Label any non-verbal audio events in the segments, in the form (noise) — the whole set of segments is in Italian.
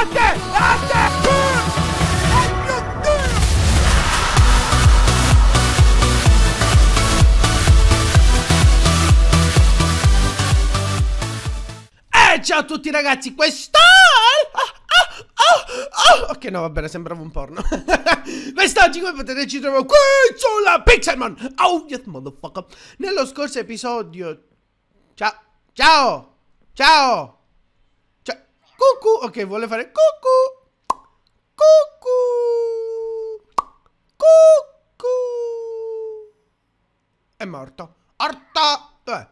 Ante! Ante! E eh, ciao a tutti ragazzi, questo... Ah, ah, ah, ok, no, va bene, sembrava un porno. (laughs) Quest'oggi, come potete, ci troviamo qui sulla Pixelmon. Oh, yes, motherfucker. Nello scorso episodio... Ciao, ciao, ciao. Cucù. Ok, vuole fare cucù. Cucù. Cucù. È morto. Orta. Dov'è?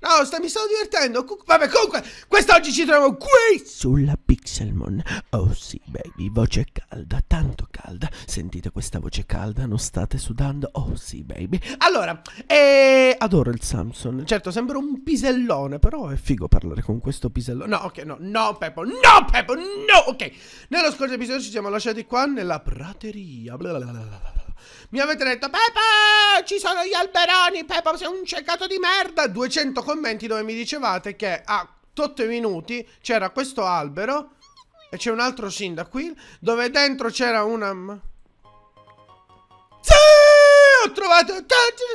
No, sta, mi sto divertendo. Cucù. Vabbè, comunque, quest'oggi ci troviamo qui sulla Pixelmon. Oh sì, baby, voce calda, tanto calda. Sentite questa voce calda, non state sudando? Oh sì, baby. Allora, eh, adoro il Samsung. Certo, sembra un pisellone, però è figo parlare con questo pisellone. No, ok, no, no, Peppo, no, Peppo, no, ok. Nello scorso episodio ci siamo lasciati qua nella prateria. Blablabla. Mi avete detto Peppa ci sono gli alberoni Peppa sei un ceccato di merda 200 commenti dove mi dicevate che ah, 8 minuti c'era questo albero e c'è un altro sindaco qui dove dentro c'era una ho trovato...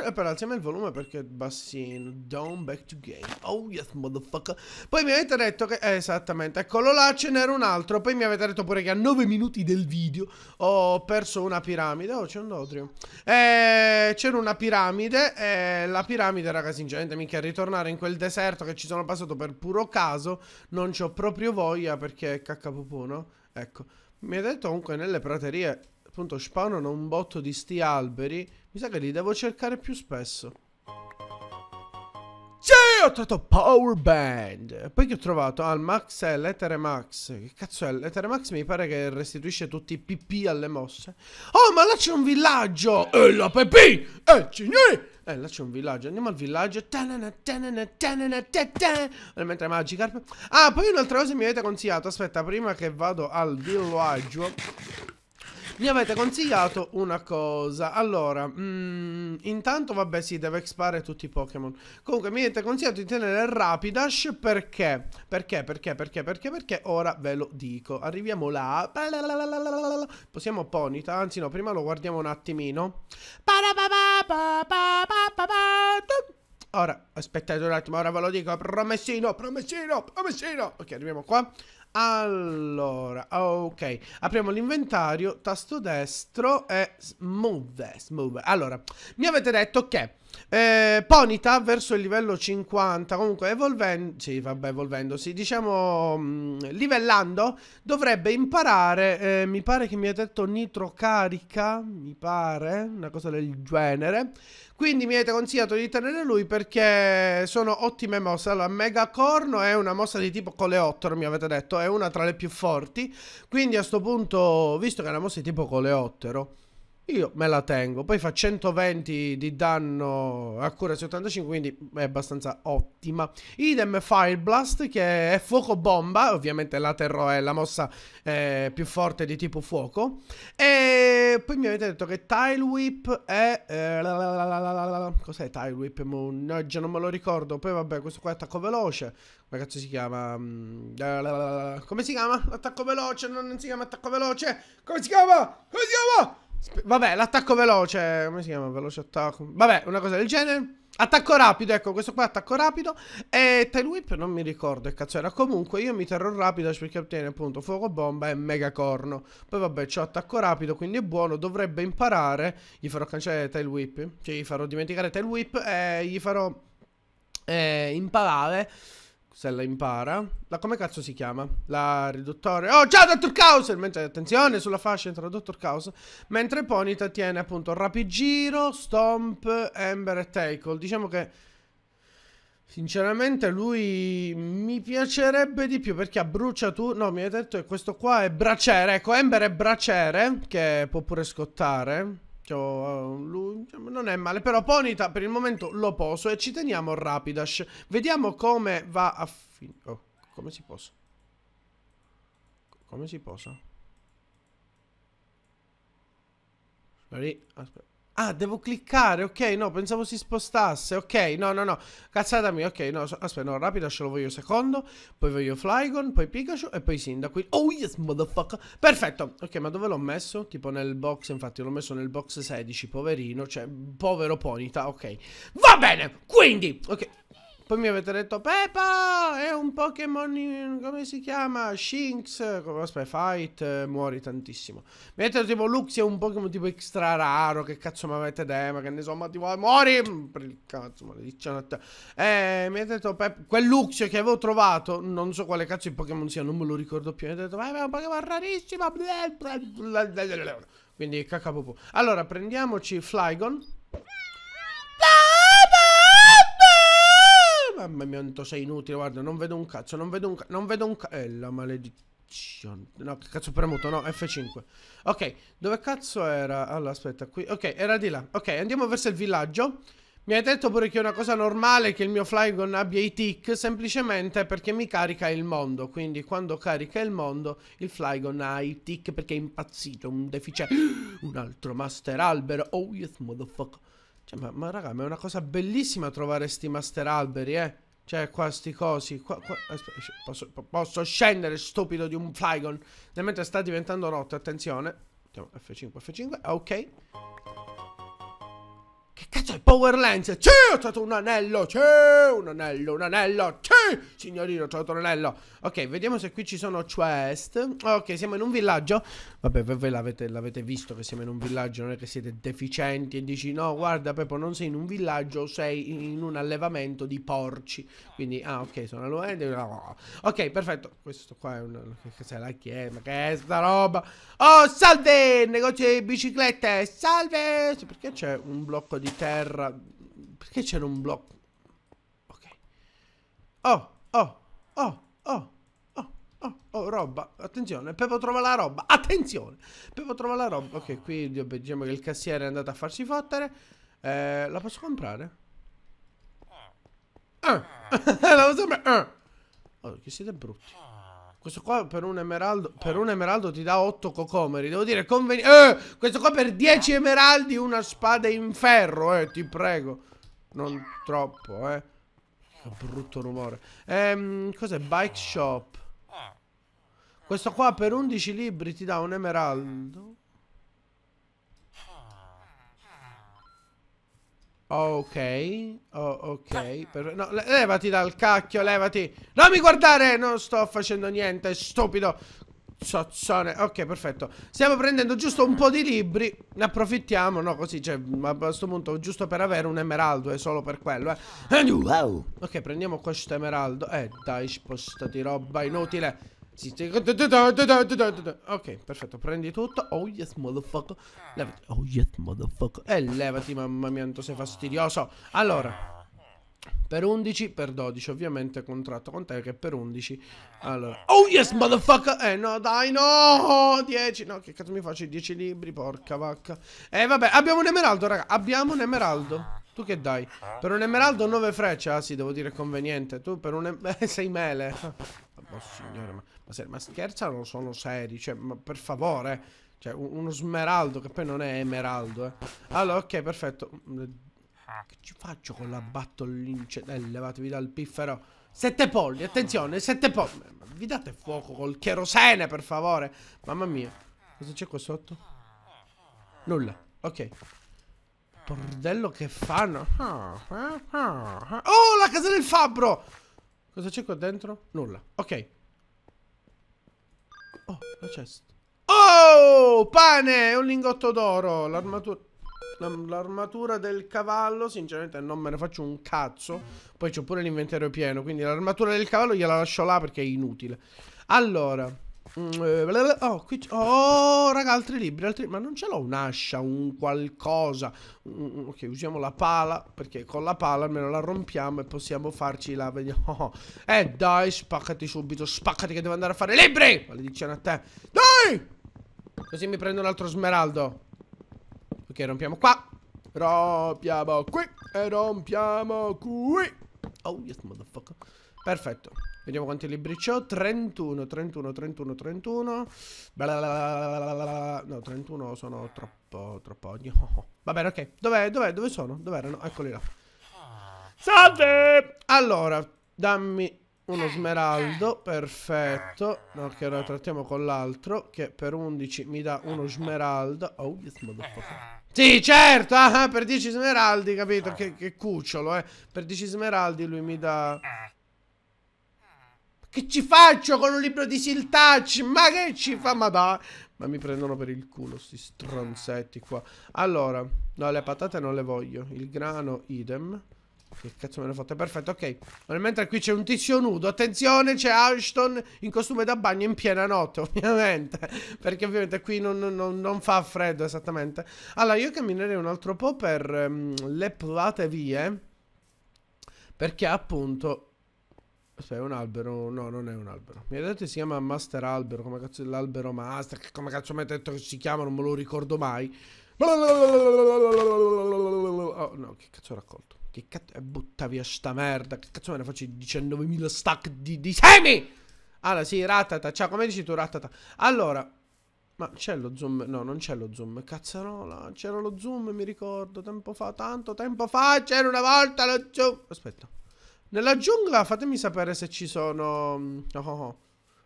Eh, però alziamo il volume perché è bassino. Down back to game. Oh yes, motherfucker. Poi mi avete detto che... Eh, esattamente, eccolo là, ce n'era un altro. Poi mi avete detto pure che a 9 minuti del video ho perso una piramide. Oh, c'è un dotrio. Eh, c'era una piramide. Eh, la piramide, raga, sinceramente, minchia, ritornare in quel deserto che ci sono passato per puro caso. Non ci ho proprio voglia perché cacca pupù, no? Ecco. Mi ha detto comunque nelle praterie appunto spawnano un botto di sti alberi mi sa che li devo cercare più spesso. Sì, ho trovato Power Band. Poi che ho trovato? Ah, il Max è l'Etere Max. Che cazzo è? L'Etere Max mi pare che restituisce tutti i PP alle mosse. Oh, ma là c'è un villaggio! E la PP! E Cigni! Eh, là c'è un villaggio. Andiamo al villaggio. Tanana, Mentre Magikarp. Ah, poi un'altra cosa mi avete consigliato. Aspetta, prima che vado al villaggio. Mi avete consigliato una cosa. Allora, mh, mm, intanto, vabbè, si sì, deve expare tutti i Pokémon. Comunque, mi avete consigliato di tenere Rapidash perché? Perché, perché, perché, perché, perché? Ora ve lo dico. Arriviamo là. Possiamo Ponita. Anzi, no, prima lo guardiamo un attimino. Ora, aspettate un attimo, ora ve lo dico. Promessino, promessino, promessino. Ok, arriviamo qua. Allora, ok, apriamo l'inventario, tasto destro e smooth, move. Allora, mi avete detto che eh, Ponita verso il livello 50, comunque evolvendo, sì, vabbè, evolvendosi, diciamo mh, mm, livellando, dovrebbe imparare, eh, mi pare che mi ha detto nitrocarica, mi pare, una cosa del genere. Quindi mi avete consigliato di tenere lui perché sono ottime mosse. Allora, Mega Corno è una mossa di tipo coleottero, mi avete detto, è una tra le più forti. Quindi a questo punto, visto che è una mossa di tipo coleottero, io me la tengo. Poi fa 120 di danno a cura 75, quindi è abbastanza ottima. Idem Fire Blast, che è fuoco bomba. Ovviamente la terrò è la mossa eh, più forte di tipo fuoco. E poi mi avete detto che Tile Whip è... Eh, Cos'è Tile Whip? Mannaggia, non me lo ricordo. Poi vabbè, questo qua è attacco veloce. Come cazzo si chiama? Mm, Come si chiama? Attacco veloce? Non si chiama attacco veloce? Come si chiama? Come si chiama? vabbè, l'attacco veloce, come si chiama? Veloce attacco. Vabbè, una cosa del genere. Attacco rapido, ecco, questo qua è attacco rapido. E Tail Whip non mi ricordo che cazzo era. Comunque io mi terrò rapido perché ottiene appunto fuoco bomba e mega corno. Poi vabbè, c'ho attacco rapido, quindi è buono. Dovrebbe imparare. Gli farò cancellare Tail Whip. Cioè gli farò dimenticare Tail Whip e gli farò eh, imparare se la impara. La, come cazzo si chiama? La riduttore. Oh, ciao, Dottor Chaos! Mentre, attenzione, sulla fascia entra Dottor Chaos. Mentre Ponita tiene appunto Rapigiro, Stomp, Ember e Tackle. Diciamo che... Sinceramente lui mi piacerebbe di più perché a bruciatura... No, mi avete detto che questo qua è braciere. Ecco, Ember è braciere, che può pure scottare. Eh, non è male, però Ponita per il momento lo poso e ci teniamo Rapidash. Vediamo come va a finire. Oh, come si posa? Come si posa? Aspetta. Ah, devo cliccare, ok, no, pensavo si spostasse, ok, no, no, no, cazzata mia, ok, no, aspetta, no, rapida, ce lo voglio secondo, poi voglio Flygon, poi Pikachu e poi Sindaco. oh yes, motherfucker, perfetto, ok, ma dove l'ho messo? Tipo nel box, infatti l'ho messo nel box 16, poverino, cioè, povero Ponita, ok, va bene, quindi, ok, poi mi avete detto Peppa è un Pokémon, come si chiama? Shinx, come aspetta, fight, eh, muori tantissimo. Mi avete detto tipo Luxia è un Pokémon tipo extra raro, che cazzo mi avete detto, ma che ne so, ma tipo eh, muori, per il cazzo, maledizione. Eh, mi avete detto Peppa, quel Luxio che avevo trovato, non so quale cazzo di Pokémon sia, non me lo ricordo più. Mi avete detto ma è un Pokémon rarissimo, quindi cacapopo. Allora, prendiamoci Flygon. mamma mia, quanto sei inutile, guarda, non vedo un cazzo, non vedo un cazzo, non vedo un cazzo. Eh, la maledizione. No, che cazzo ho premuto, no, F5. Ok, dove cazzo era? Allora, aspetta, qui. Ok, era di là. Ok, andiamo verso il villaggio. Mi hai detto pure che è una cosa normale che il mio Flygon abbia i tic, semplicemente perché mi carica il mondo. Quindi quando carica il mondo, il Flygon ha i tic perché è impazzito, un deficiente. (gasps) Un altro master albero. Oh yes, motherfucker. Cioè, ma, ma raga, ma è una cosa bellissima trovare sti master alberi, eh. Cioè, qua sti cosi. Qua, qua, posso, posso, scendere, stupido di un flygon. Nel mentre sta diventando notte, attenzione. F5, F5, ok. Che cazzo è Power Lens? Sì, ho trovato un anello, sì, un anello, un anello, sì, signorino, ho trovato un anello. Ok, vediamo se qui ci sono quest. Ok, siamo in un villaggio. Vabbè, voi l'avete, visto che siamo in un villaggio, non è che siete deficienti e dici no, guarda Peppo, non sei in un villaggio, sei in un allevamento di porci. Quindi, ah, ok, sono allevamento. No. Ok, perfetto. Questo qua è un... Che cos'è la chiesa? Che è sta roba? Oh, salve! Negozio di biciclette, salve! Perché c'è un blocco di di terra. Perché c'era un blocco? Ok. Oh, oh, oh, oh, oh. Oh, oh, roba, attenzione, Pepo trova la roba, attenzione, Pepo trova la roba Ok, qui diciamo che il cassiere è andato a farsi fottere eh, La posso comprare? Eh. (laughs) la posso comprare? Eh. Oh, che siete brutti questo qua per un emeraldo, per un emeraldo ti dà 8 cocomeri. Devo dire, conveni... Eh, questo qua per 10 emeraldi una spada in ferro, eh, ti prego. Non troppo, eh. Che brutto rumore. Ehm, cos'è? Bike shop. Ah. Questo qua per 11 libri ti dà un emeraldo. Ok, oh, ok, ah. per... no, levati dal cacchio, levati Non mi guardare, non sto facendo niente, stupido Sozzone, ok perfetto Stiamo prendendo giusto un po' di libri Ne approfittiamo, no così, cioè a questo punto Giusto per avere un emeraldo, è solo per quello eh. Ok, prendiamo questo emeraldo Eh dai, spostati roba, inutile Ok, perfetto, prendi tutto. Oh yes, motherfucker. Levati. Oh yes, motherfucker. E eh, levati, mamma mia, quanto sei fastidioso. Allora. Per 11, per 12, ovviamente contratto con te che per 11 Allora, oh yes motherfucker Eh no dai no 10, no che cazzo mi faccio 10 libri porca vacca Eh vabbè abbiamo un emeraldo raga, abbiamo un emeraldo tu che dai? Per un emeraldo 9 frecce, ah sì, devo dire conveniente. Tu per un... Eh, (laughs) sei mele oh signore, ma, ma, ma scherzano sono seri, cioè, ma per favore. Cioè, uno smeraldo che poi non è emeraldo, eh. Allora, ok, perfetto. Mm, ah. Che ci faccio con la battolincello? Eh, levatevi dal piffero. Sette polli, attenzione, sette polli. Vi date fuoco col cherosene, per favore. Mamma mia. Cosa c'è qua sotto? Nulla. Ok. Bordello che fanno. Ah, ah, oh, la casa del fabbro! Cosa c'è qua dentro? Nulla. Ok. Oh, la chest. Oh, pane! Un lingotto d'oro. L'armatura... L'armatura del cavallo, sinceramente non me ne faccio un cazzo. Poi c'ho pure l'inventario pieno, quindi l'armatura del cavallo gliela lascio là perché è inutile. Allora... Oh, qui oh, raga, altri libri, altri... Ma non ce l'ho un'ascia, un qualcosa. Mm, mm, ok, usiamo la pala, perché con la pala almeno la rompiamo e possiamo farci la... Vediamo... (laughs) Oh, oh. Eh, dai, spaccati subito, spaccati che devo andare a fare i libri! Maledizione a te. Dai! Così mi prendo un altro smeraldo. Ok, rompiamo qua. Rompiamo qui e rompiamo qui. Oh, yes, motherfucker. Perfetto. Vediamo quanti libri ho. 31, 31, 31, 31. Blablabla. No, 31 sono troppo, troppo odio. (laughs) Va bene, ok. Dov'è, dov'è, dove sono? Dov'erano? Eccoli là. Salve! Allora, dammi uno smeraldo, perfetto. No, che ora trattiamo con l'altro, che per 11 mi dà uno smeraldo. Oh, yes, motherfucker. Sì, certo, ah, ah per 10 smeraldi, capito? Che, che cucciolo, eh. Per 10 smeraldi lui mi dà... Che ci faccio con un libro di Siltacci? Ma che ci fa? Ma dai. Ma mi prendono per il culo sti stronzetti qua. Allora, no, le patate non le voglio. Il grano, idem. Che cazzo me ne ho fatto? Perfetto, ok. mentre qui c'è un tizio nudo. Attenzione, c'è Ashton in costume da bagno in piena notte, (laughs) ovviamente. Perché ovviamente qui non, non, non fa freddo esattamente. Allora, io camminerei un altro po' per um, le plate vie. Perché appunto Aspetta, cioè, è un albero. No, non è un albero. Mi ha detto che si chiama Master Albero. Come cazzo è l'albero Master? Come cazzo mi ha detto che si chiama? Non me lo ricordo mai. Oh, no, che cazzo ho raccolto? Che cazzo. Eh, butta via sta merda. Che cazzo me ne faccio 19.000 stack di, di semi? Allora, sì, ratata. Ciao, come dici tu, ratata? Allora. Ma c'è lo zoom? No, non c'è lo zoom. Cazzarola, c'era lo zoom, mi ricordo. Tempo fa, tanto tempo fa, c'era una volta lo zoom. Aspetta. Nella giungla fatemi sapere se ci sono... Mm, oh, oh, oh.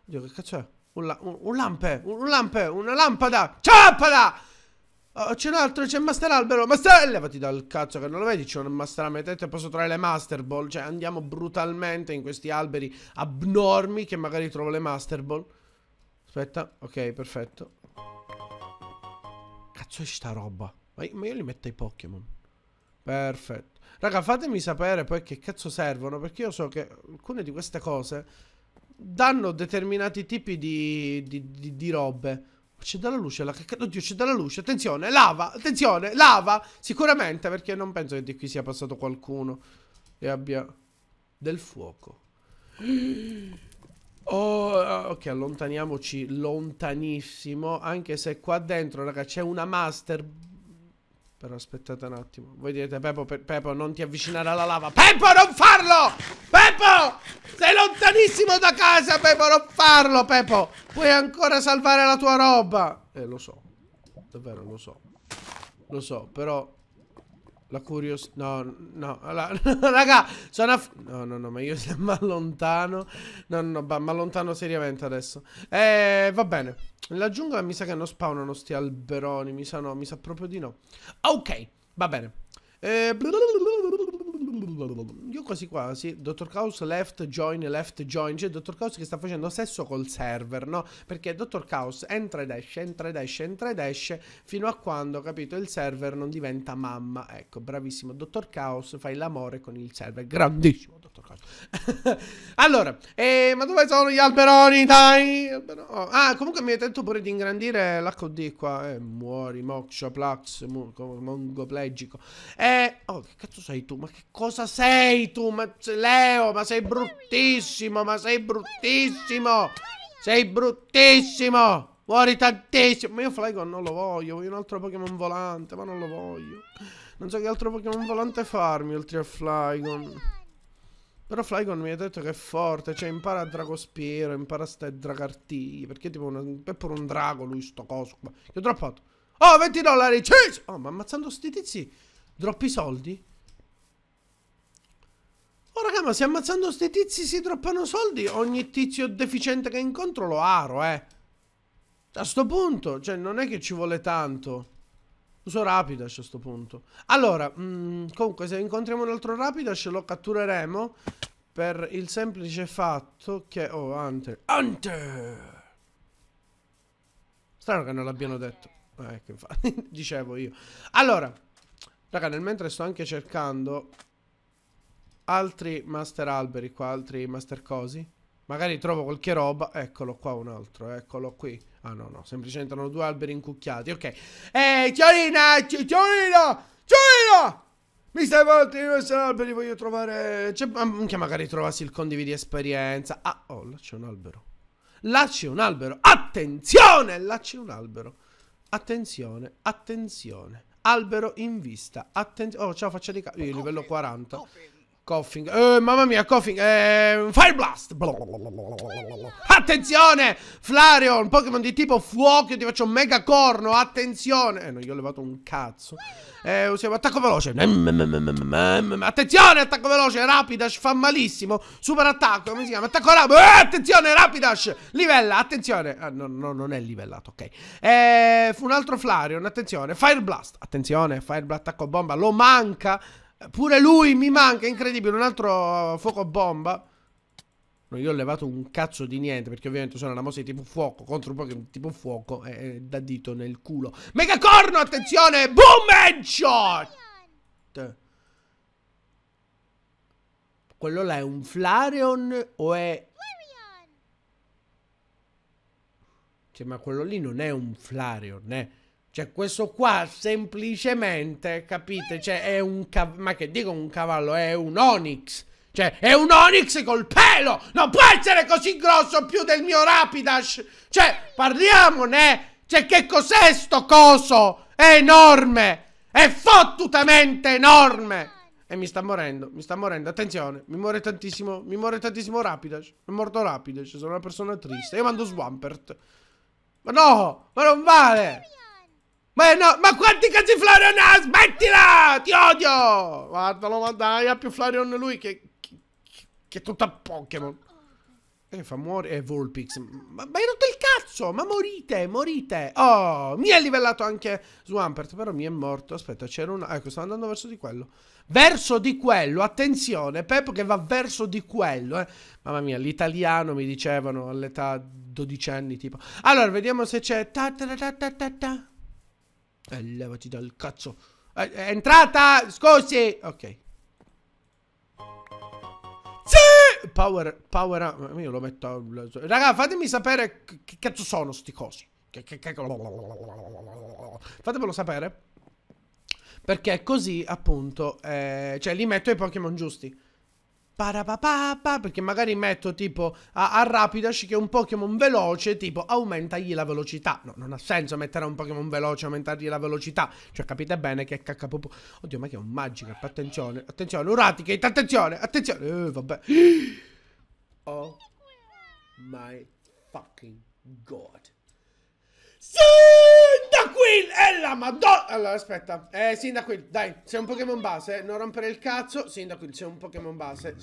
Dio, che cazzo è? Un, la... un, un lampe, un, un, lampe, una lampada! Ciappada! Oh, c'è un altro, c'è Master Albero. Master, levati dal cazzo che non lo vedi. C'è un Master Ametete, posso trovare le Master Ball. Cioè, andiamo brutalmente in questi alberi abnormi che magari trovo le Master Ball. Aspetta, ok, perfetto. Cazzo è sta roba? Ma io, ma io li metto ai Pokémon. Perfetto. Raga, fatemi sapere poi che cazzo servono, perché io so che alcune di queste cose danno determinati tipi di, di, di, di robe. C'è della luce, la... oddio c'è della luce, attenzione, lava, attenzione, lava, sicuramente, perché non penso che di qui sia passato qualcuno e abbia del fuoco. Oh, ah, ok, allontaniamoci lontanissimo, anche se qua dentro, raga, c'è una master però aspettate un attimo. Voi direte, Pepo, Pe Peppo, non ti avvicinare alla lava. Pepo, non farlo! Pepo! Sei lontanissimo da casa, Pepo, non farlo, Peppo! Puoi ancora salvare la tua roba! Eh, lo so. Davvero, lo so. Lo so, però... La curiosità... No, no, la, (laughs) raga, sono a... No, no, no, ma io sono allontano. lontano. No, no, ma, ma lontano seriamente adesso. Eh, va bene. La giungla mi sa che non spawnano sti alberoni, mi sa no, mi sa proprio di no. Ok, va bene. Eh, io quasi quasi, Dottor Caos left join, left join, cioè Dottor Caos che sta facendo sesso col server, no? Perché Dottor Caos entra ed esce, entra ed esce, entra ed esce, fino a quando, capito, il server non diventa mamma. Ecco, bravissimo, Dottor Caos, fai l'amore con il server, grandissimo Dottor Caos. (laughs) allora, eh, ma dove sono gli alberoni, dai? Alberoni. Oh, ah, comunque mi hai detto pure di ingrandire l'HD qua, eh, muori, Moksha, Plax, Mongoplegico, Eh... Oh, che cazzo sei tu? Ma che cosa sei tu? Ma Leo, ma sei bruttissimo, ma sei bruttissimo! Sei bruttissimo! Muori tantissimo! Ma io Flygon non lo voglio, voglio un altro Pokémon volante, ma non lo voglio. Non so che altro Pokémon volante farmi oltre a Flygon. Però Flygon mi ha detto che è forte, cioè impara a Dragospiro, impara a stare Dracarti, perché tipo una, è pure un drago lui sto coso qua. Che ho droppato. Oh, 20 dollari, cheese! Oh, ma ammazzando sti tizi Droppi soldi? Oh raga, ma se ammazzando sti tizi si droppano soldi, ogni tizio deficiente che incontro lo aro, eh. A sto punto, cioè non è che ci vuole tanto. Uso Rapidash a sto punto. Allora, mh, mm, comunque se incontriamo un altro Rapidash lo cattureremo per il semplice fatto che... Oh, Hunter. Hunter! Strano che non l'abbiano detto. Eh, che infatti, (laughs) dicevo io. Allora, Raga, nel mentre sto anche cercando altri master alberi qua, altri master cosi. Magari trovo qualche roba. Eccolo qua un altro, eccolo qui. Ah no, no, semplicemente erano due alberi incucchiati. Ok. Ehi, Fiorina, Fiorina, Fiorina! Mi stai i master alberi, voglio trovare... C'è... Anche mm, magari trovassi il condividi esperienza. Ah, oh, là c'è un albero. Là c'è un albero. Attenzione, là c'è un albero. Attenzione, attenzione. Albero in vista. Attenzione. Oh, ciao, faccia di cazzo. Io livello 40. Coughing. Eh, mamma mia, coughing. Eh, fire blast. Attenzione! Flareon, Pokémon di tipo fuoco. Io ti faccio mega corno. Attenzione. Eh, non gli ho levato un cazzo. Eh, usiamo attacco veloce. Attenzione, attacco veloce. Rapidash fa malissimo. Super attacco. Come si chiama? Attacco rapido. Eh, attenzione, Rapidash. Livella, attenzione. Ah, no, no, non è livellato. Ok. Eh, un altro Flareon. Attenzione. Fire blast. Attenzione, Fire blast, attacco bomba. Lo manca. Pure lui mi manca, incredibile. Un altro fuoco bomba. Non gli ho levato un cazzo di niente perché ovviamente sono una mossa di tipo fuoco contro un Pokémon tipo fuoco e eh, eh, da dito nel culo. Mega corno, attenzione! Boom headshot! Quello là è un Flareon o è... Cioè, ma quello lì non è un Flareon, eh? Cioè, questo qua semplicemente, capite? Cioè, è un cavallo. Ma che dico un cavallo? È un Onix. Cioè, è un Onix col pelo! Non può essere così grosso più del mio Rapidash! Cioè, parliamone! Cioè, che cos'è sto coso? È enorme! È fottutamente enorme! E mi sta morendo, mi sta morendo. Attenzione, mi muore tantissimo, mi muore tantissimo Rapidash. È morto Rapidash, sono una persona triste. Io mando Swampert. Ma no, ma non vale! Ma no, ma quanti cazzi Florian ha? Smettila! Ti odio! Guardalo, ma dai, ha più Florian lui che... Che, che tutta Pokémon. E eh, fa muore... E eh, Volpix. Ma, ma hai rotto il cazzo! Ma morite, morite! Oh, mi ha livellato anche Swampert, però mi è morto. Aspetta, c'era un... Ecco, stavo andando verso di quello. Verso di quello, attenzione, Peppo che va verso di quello, eh. Mamma mia, l'italiano mi dicevano all'età 12 anni, tipo. Allora, vediamo se c'è... Ta ta ta ta ta ta. Eh, levati dal cazzo. Eh, è entrata! Scusi! Ok. Sì! Power, power up. Io lo metto... Al... Raga, fatemi sapere che cazzo sono sti cosi. Fatemelo sapere. Perché così, appunto, eh, cioè li metto i Pokémon giusti perché magari metto tipo a, a Rapidash che è un Pokémon veloce, tipo aumentagli la velocità. No, non ha senso mettere un Pokémon veloce aumentargli la velocità. Cioè, capite bene che cacca proprio. Oddio, ma che è un Magikarp, attenzione, attenzione, Uraticate, attenzione, attenzione. Eh, vabbè. (gasps) Oh my fucking god. Sì! Cyndaquil è la madonna Allora aspetta Eh Cyndaquil dai Sei un Pokémon base Non rompere il cazzo Cyndaquil sei un Pokémon base